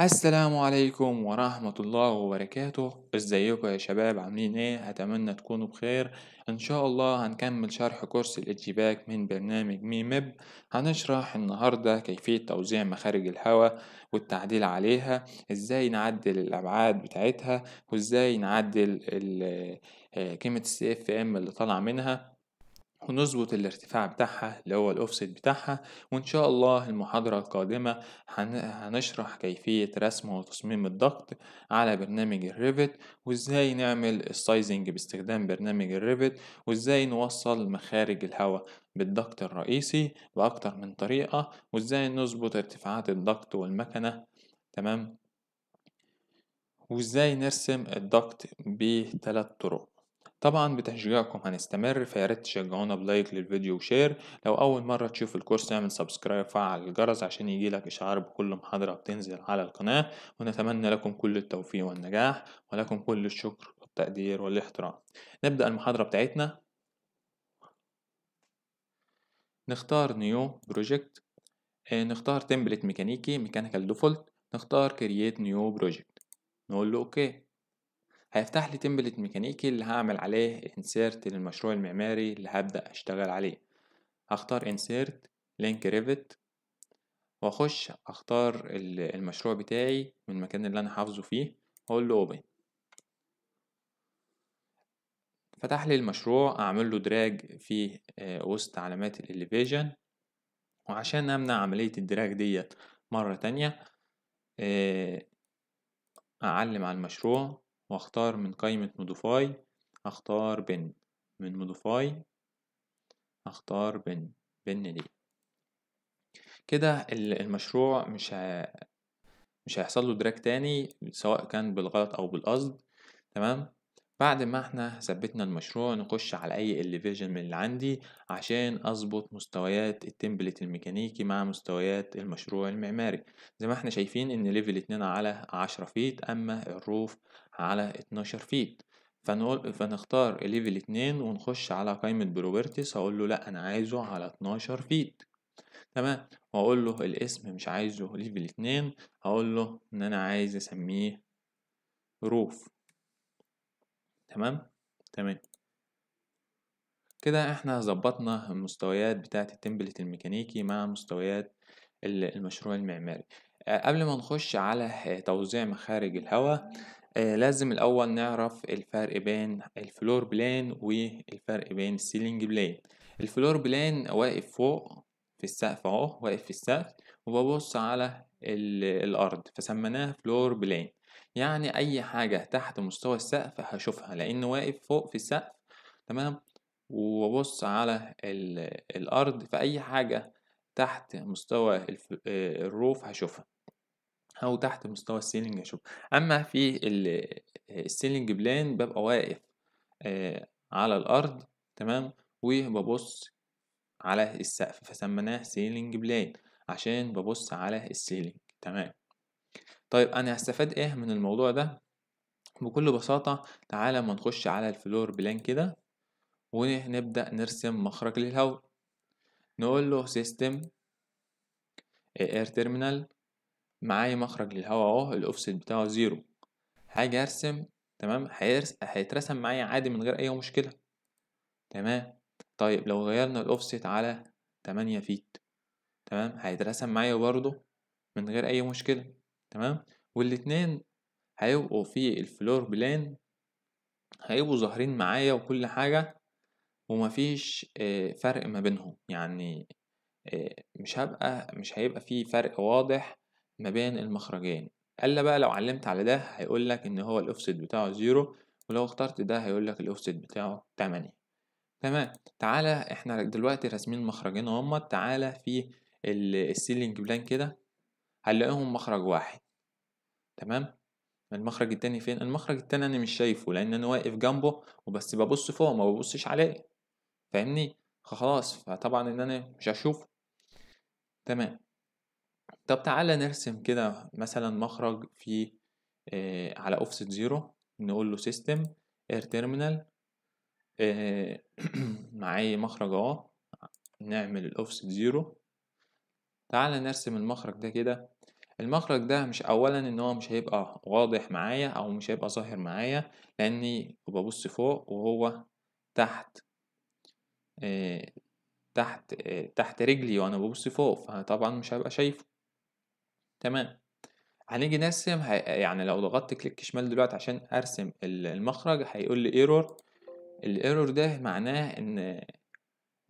السلام عليكم ورحمة الله وبركاته ازيكم يا شباب عاملين ايه اتمنى تكونوا بخير ان شاء الله هنكمل شرح كورس الاتشباك من برنامج ميمب هنشرح النهاردة كيفية توزيع مخارج الهواء والتعديل عليها ازاي نعدل الابعاد بتاعتها وازاي نعدل آه، قيمة السي اف ام اللي طالع منها ونظبط الارتفاع بتاعها اللي هو الاوفسيت بتاعها وان شاء الله المحاضرة القادمة هنشرح كيفية رسم وتصميم الضغط على برنامج الريفت وازاي نعمل السايزنج باستخدام برنامج الريفت وازاي نوصل مخارج الهواء بالضغط الرئيسي باكتر من طريقة وازاي نظبط ارتفاعات الضغط والمكنة تمام وازاي نرسم الضغط بثلاث طرق طبعا بتشجيعكم هنستمر فياريت تشجعونا بلايك للفيديو وشير لو اول مره تشوف الكورس اعمل سبسكرايب فعل الجرس عشان يجيلك اشعار بكل محاضره بتنزل على القناه ونتمنى لكم كل التوفيق والنجاح ولكم كل الشكر والتقدير والاحترام نبدا المحاضره بتاعتنا نختار نيو بروجكت آه، نختار تمبلت ميكانيكي ميكانيكال ديفولت نختار كرييت نيو بروجكت نقول له اوكي هيفتح لي تمبلت ميكانيكي اللي هعمل عليه انسيرت للمشروع المعماري اللي هبدأ اشتغل عليه هختار انسيرت لينك ريفت واخش اختار المشروع بتاعي من المكان اللي انا حافظه فيه هقول له اوبن فتح لي المشروع اعمل له دراج في آه، وسط علامات الاليفيجن وعشان امنع عملية الدراج ديت مرة تانية آه، اعلم على المشروع واختار من قائمة modify اختار بن من modify اختار بن بن دي كده المشروع مش مش هيحصل له دراج تاني سواء كان بالغلط او بالقصد تمام بعد ما احنا ثبتنا المشروع نخش على اي الليفيجن من اللي عندي عشان اظبط مستويات التمبلت الميكانيكي مع مستويات المشروع المعماري زي ما احنا شايفين ان ليفل 2 على 10 فيت اما الروف على 12 فيت فنقول فنختار ليفل 2 ونخش على قائمة بروبرتيز هقول له لا انا عايزه على 12 فيت تمام واقول له الاسم مش عايزه ليفل 2 هقول له ان انا عايز اسميه روف تمام تمام كده احنا ظبطنا المستويات بتاعة التمبلت الميكانيكي مع مستويات المشروع المعماري آه، قبل ما نخش على توزيع مخارج الهواء آه، لازم الأول نعرف الفرق بين الفلور بلان والفرق بين السيلينج بلان الفلور بلان واقف فوق في السقف اهو واقف في السقف وببص على الأرض فسميناه فلور بلان يعني أي حاجة تحت مستوى السقف هشوفها لأن واقف فوق في السقف تمام وببص على الأرض فأي حاجة تحت مستوى الروف هشوفها أو تحت مستوى السيلينج هشوفها أما في السيلينج بلان ببقى واقف آه، على الأرض تمام وببص على السقف فسميناه سيلينج بلان عشان ببص على السيلينج تمام طيب انا هستفاد ايه من الموضوع ده بكل بساطة تعالى ما نخش على الفلور بلان كده ونبدأ نرسم مخرج للهواء نقول له سيستم اير تيرمينال معايا مخرج للهواء اهو الاوفست بتاعه زيرو هاجي ارسم تمام هيترسم معايا عادي من غير اي مشكلة تمام طيب لو غيرنا الاوفست على 8 فيت تمام هيترسم معايا برضه من غير اي مشكلة تمام والاتنين هيبقوا في الفلور بلان هيبقوا ظاهرين معايا وكل حاجة ومفيش آه، فرق ما بينهم يعني آه، مش هبقى مش هيبقى في فرق واضح ما بين المخرجين الا بقى لو علمت على ده هيقول لك ان هو الاوفسيت بتاعه زيرو ولو اخترت ده هيقول لك الاوفسيت بتاعه 8 تمام تعالى احنا دلوقتي راسمين مخرجين اهم تعالى في السيلينج بلان كده هنلاقيهم مخرج واحد تمام المخرج التاني فين المخرج التاني انا مش شايفه لان انا واقف جنبه وبس ببص فوق ما ببصش عليه فاهمني خلاص فطبعا ان انا مش هشوفه تمام طب تعالى نرسم كده مثلا مخرج في آه على اوفست زيرو نقول له سيستم اير تيرمينال معايا مخرج اهو نعمل الاوفست زيرو تعالى نرسم المخرج ده كده المخرج ده مش اولا ان هو مش هيبقى واضح معايا او مش هيبقى ظاهر معايا لاني ببص فوق وهو تحت تحت تحت رجلي وانا ببص فوق فطبعا مش هبقى شايفه تمام هنيجي نرسم يعني لو ضغطت كليك شمال دلوقتي عشان ارسم المخرج هيقول لي ايرور الايرور ده معناه ان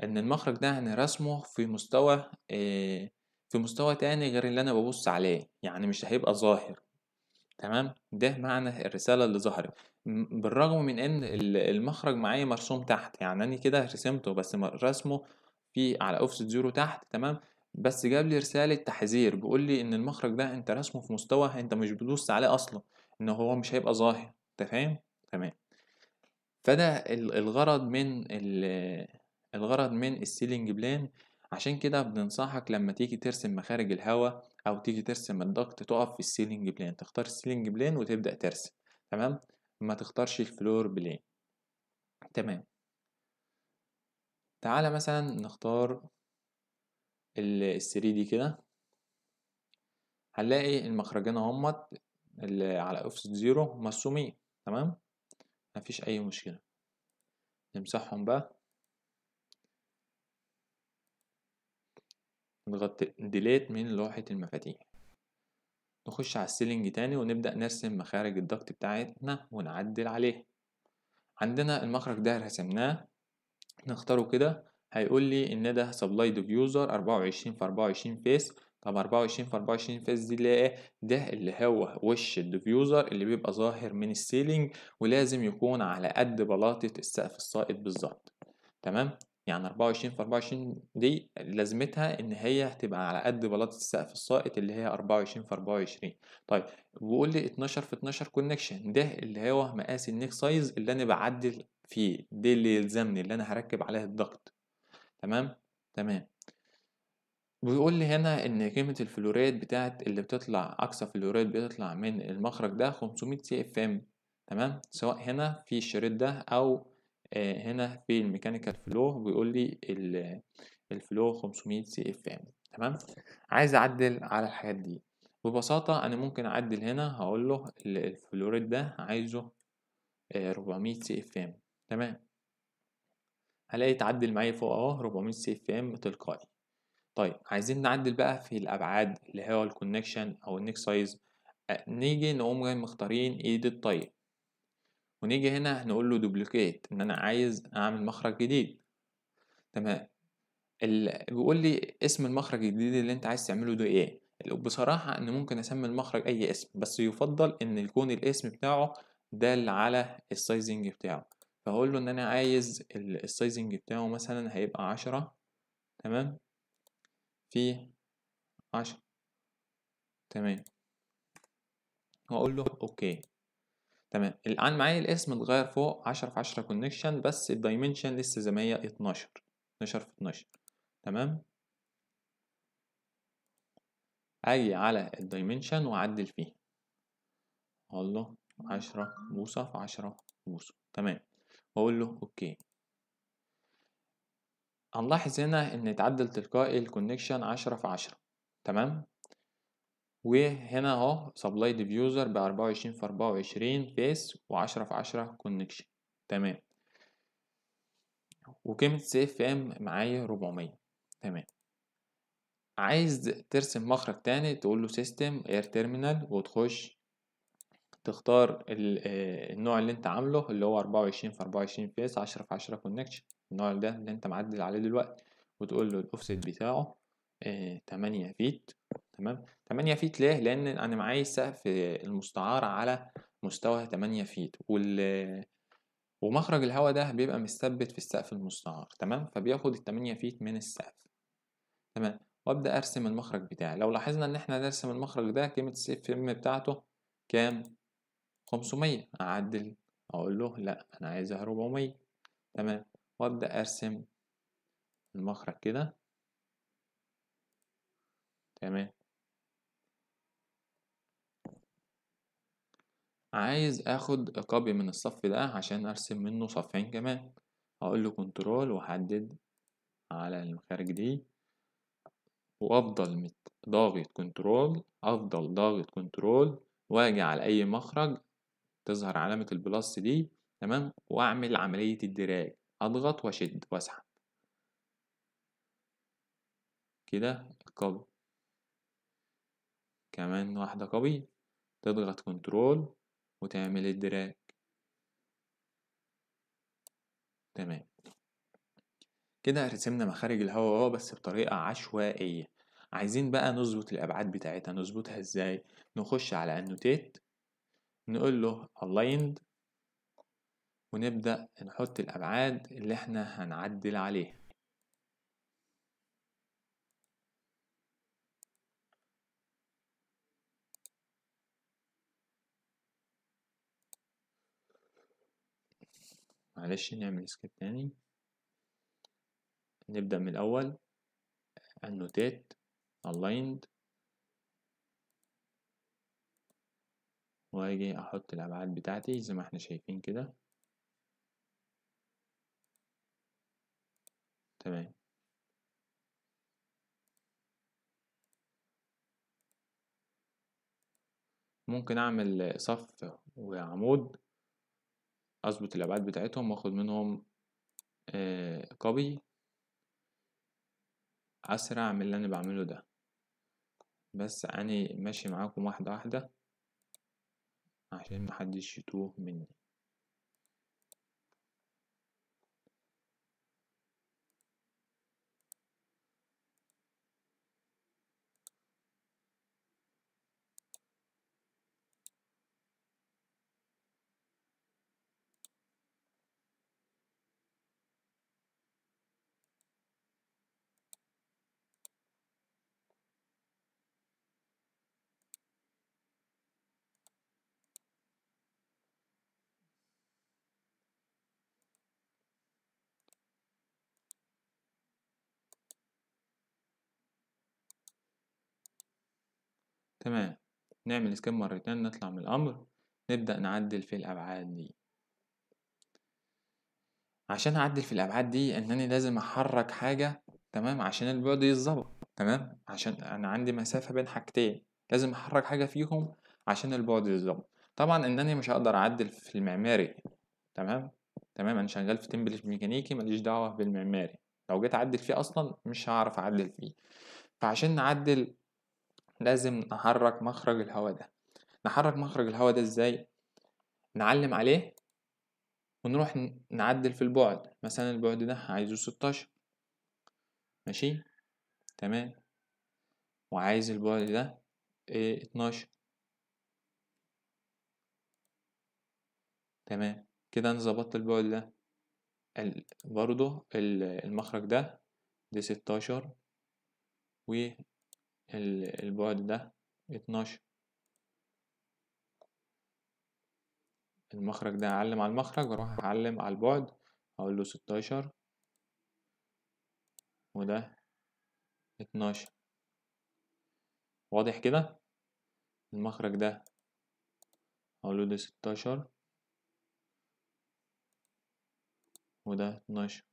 ان المخرج ده هنرسمه في مستوى آه في مستوى تاني غير اللي أنا ببص عليه يعني مش هيبقى ظاهر تمام ده معنى الرسالة اللي ظهرت بالرغم من إن المخرج معايا مرسوم تحت يعني أنا كده رسمته بس رسمه في على اوفس زيرو تحت تمام بس جاب لي رسالة تحذير بيقول لي إن المخرج ده أنت رسمه في مستوى أنت مش بتبص عليه أصلا إن هو مش هيبقى ظاهر أنت فاهم؟ تمام فده الغرض من الغرض من السيلينج بلان عشان كده بننصحك لما تيجي ترسم مخارج الهواء أو تيجي ترسم الضغط تقف في السيلينج بلين تختار السيلينج بلين وتبدأ ترسم تمام ما تختارش الفلور بلين تمام تعالى مثلا نختار ال 3 دي كده هنلاقي المخرجين اهمت اللي على اوفست زيرو مرسومين تمام مفيش اي مشكله نمسحهم بقى نغطي ديليت من لوحة المفاتيح نخش على السيلينج تاني ونبدأ نرسم مخارج الضغط بتاعتنا ونعدل عليها عندنا المخرج ده رسمناه نختاره كده هيقول لي ان ده سبلاي ديفيوزر 24 في 24 فيس طب 24 في 24 فيس دي اللي ايه ده اللي هو وش الديفيوزر اللي بيبقى ظاهر من السيلينج ولازم يكون على قد بلاطه السقف السائد بالظبط تمام يعني 24 في 24 دي لازمتها ان هي هتبقى على قد بلاطه السقف السائط اللي هي 24 في 24 طيب بيقول لي 12 في 12 كونكشن ده اللي هو مقاس النيك سايز اللي انا بعدل فيه دي اللي يلزمني اللي انا هركب عليها الضغط تمام تمام بيقول لي هنا ان قيمه الفلوريد بتاعت اللي بتطلع اقصى فلوريد بتطلع من المخرج ده 500 سي اف ام تمام سواء هنا في الشريط ده او آه، هنا في الميكانيكال فلو بيقول لي الفلو 500 سي اف ام تمام عايز اعدل على الحاجات دي ببساطة انا ممكن اعدل هنا هقول له الفلوريد ده عايزه 400 سي اف ام تمام هلاقي اتعدل معايا فوق اهو 400 سي اف ام تلقائي طيب عايزين نعدل بقى في الابعاد اللي هو الكونكشن او النيك سايز آه، نيجي نقوم جاي مختارين ايد الطيب ونيجي هنا نقول له دوبليكيت ان انا عايز اعمل مخرج جديد تمام بيقول لي اسم المخرج الجديد اللي انت عايز تعمله ده ايه بصراحة ان ممكن اسمي المخرج اي اسم بس يفضل ان يكون الاسم بتاعه دال على السايزنج بتاعه فهقول له ان انا عايز السايزنج بتاعه مثلا هيبقى عشرة تمام في عشرة تمام واقول له اوكي تمام الان معايا الاسم اتغير فوق 10 في 10 كونكشن بس الدايمنشن لسه زي ما هي 12 12 في 12 تمام اجي على الدايمنشن واعدل فيه اقول له 10 بوصه في 10 بوصه تمام واقول له اوكي هنلاحظ هنا ان اتعدل تلقائي الكونكشن 10 في 10 تمام وهنا اهو سبلاي ديفيوزر ب 24 في 24 بيس و10 في 10 كونكشن تمام وقيمة اف ام معايا 400 تمام عايز ترسم مخرج تاني تقول له سيستم اير تيرمينال وتخش تختار آه، النوع اللي انت عامله اللي هو 24 في 24 فيس 10 في 10 كونكشن النوع ده اللي انت معدل عليه دلوقتي وتقول له الاوفست بتاعه 8 آه، فيت تمام 8 فيت ليه لان انا معايا سقف المستعار على مستوى 8 فيت وال ومخرج الهواء ده بيبقى مثبت في السقف المستعار تمام فبياخد ال 8 فيت من السقف تمام وابدا ارسم المخرج بتاعي لو لاحظنا ان احنا نرسم المخرج ده قيمه السي اف ام بتاعته كام 500 اعدل اقول له لا انا عايزها 400 تمام وابدا ارسم المخرج كده تمام عايز اخد كوبي من الصف ده عشان ارسم منه صفين كمان اقول له كنترول واحدد على المخارج دي وافضل ضاغط كنترول افضل ضاغط كنترول واجي على اي مخرج تظهر علامة البلس دي تمام واعمل عملية الدراج اضغط واشد واسحب كده الكوبي كمان واحدة قوية تضغط كنترول وتعمل الدراج تمام كده رسمنا مخارج الهواء اهو بس بطريقة عشوائية عايزين بقى نظبط الأبعاد بتاعتها نظبطها ازاي نخش على انوتيت نقول له aligned ونبدأ نحط الأبعاد اللي احنا هنعدل عليها معلش نعمل سكيب تاني نبدأ من الأول النوتات aligned وأجي أحط الأبعاد بتاعتي زي ما احنا شايفين كده تمام ممكن أعمل صف وعمود اظبط الابعاد بتاعتهم واخد منهم كوبي اسرع من اللي انا بعمله ده بس انا ماشي معاكم واحده واحده عشان محدش يتوه مني تمام نعمل سكيب مرتين نطلع من الامر نبدأ نعدل في الابعاد دي عشان اعدل في الابعاد دي انني لازم احرك حاجة تمام عشان البعد يتظبط تمام عشان انا عندي مسافة بين حاجتين لازم احرك حاجة فيهم عشان البعد يتظبط طبعا انني مش هقدر اعدل في المعماري تمام تمام انا شغال في تمبلش ميكانيكي ماليش دعوه بالمعماري لو جيت اعدل فيه اصلا مش هعرف اعدل فيه فعشان نعدل لازم نحرك مخرج الهواء ده نحرك مخرج الهواء ده ازاي نعلم عليه ونروح نعدل في البعد مثلا البعد ده عايزه 16 ماشي تمام وعايز البعد ده ايه 12 تمام كده انا ظبطت البعد ده برضه المخرج ده دي 16 و البعد ده اتناشر المخرج ده هعلم على المخرج واروح هعلم على البعد اقول له ستاشر وده اتناشر واضح كده المخرج ده اقول له ده ستاشر وده اتناشر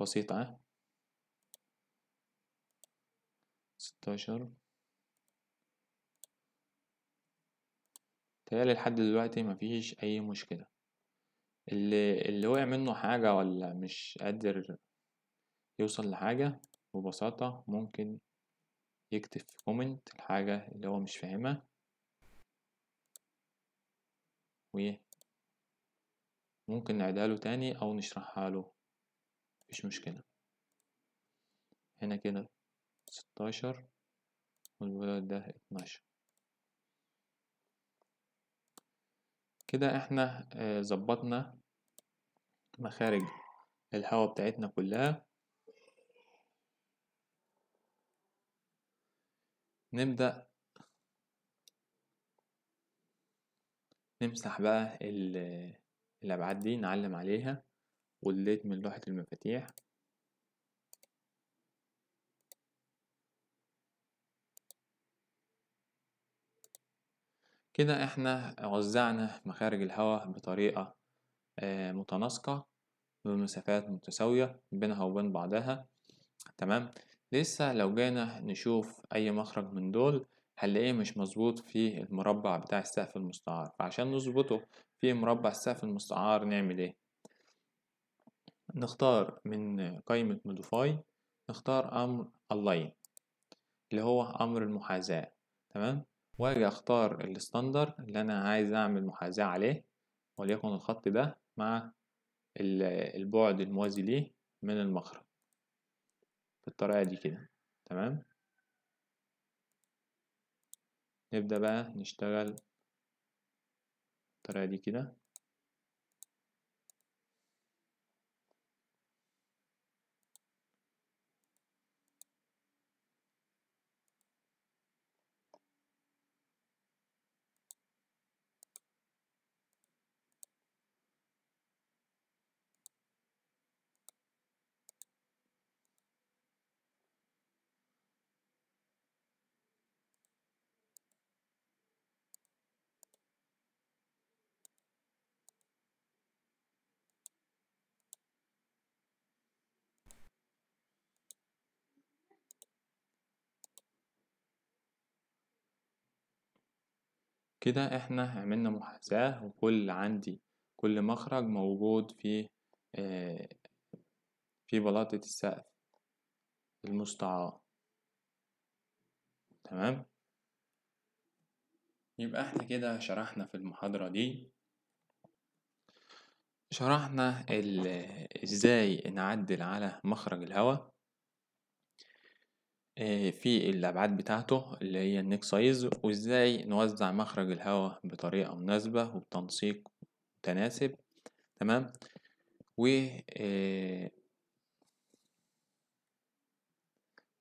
بسيطة ستاشر تهيألي لحد دلوقتي مفيش أي مشكلة اللي اللي وقع منه حاجة ولا مش قادر يوصل لحاجة ببساطة ممكن يكتب في كومنت الحاجة اللي هو مش فاهمها وممكن نعيدها له تاني أو نشرحها له مفيش مشكلة هنا كده ستاشر والولد ده اتناشر كده احنا آه، ظبطنا مخارج الهواء بتاعتنا كلها نبدأ نمسح بقى الأبعاد دي نعلم عليها ودليت من لوحة المفاتيح كده احنا وزعنا مخارج الهواء بطريقة آه، متناسقة بمسافات متساوية بينها وبين بعضها تمام لسه لو جينا نشوف أي مخرج من دول هنلاقيه مش مظبوط في المربع بتاع السقف المستعار فعشان نظبطه في مربع السقف المستعار نعمل ايه نختار من قائمة modify نختار أمر align اللي هو أمر المحاذاة تمام وأجي أختار الستاندر اللي أنا عايز أعمل محاذاة عليه وليكن الخط ده مع البعد الموازي ليه من المخرج بالطريقة دي كده تمام نبدأ بقى نشتغل بالطريقة دي كده كده احنا عملنا محاساة وكل عندي كل مخرج موجود في آه، في بلاطة السقف المستعار تمام يبقى احنا كده شرحنا في المحاضرة دي شرحنا ازاي نعدل على مخرج الهواء آه، في الأبعاد بتاعته اللي هي النيك سايز وإزاي نوزع مخرج الهواء بطريقة مناسبة وبتنسيق متناسب تمام و آه،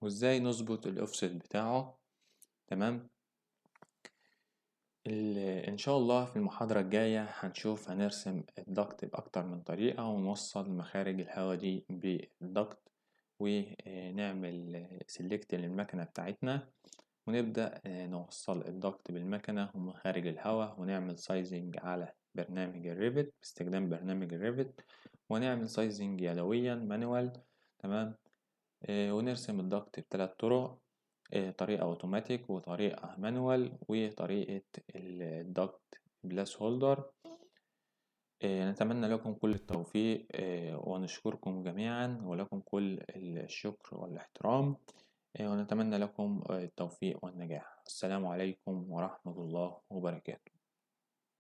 وإزاي نظبط الأوفست بتاعه تمام إن شاء الله في المحاضرة الجاية هنشوف هنرسم الضغط بأكتر من طريقة ونوصل مخارج الهواء دي بالضغط ونعمل سيلكت للمكنة بتاعتنا ونبدأ آه، نوصل الضغط بالمكنة ومخارج الهواء ونعمل سايزنج على برنامج الريفت باستخدام برنامج الريفت ونعمل سايزنج يدويا مانوال تمام آه، ونرسم الضغط بثلاث طرق آه، طريقة اوتوماتيك وطريقة مانوال وطريقة الضغط بلاس هولدر آه، نتمنى لكم كل التوفيق آه، ونشكركم جميعا ولكم كل الشكر والاحترام آه، ونتمنى لكم التوفيق والنجاح السلام عليكم ورحمة الله وبركاته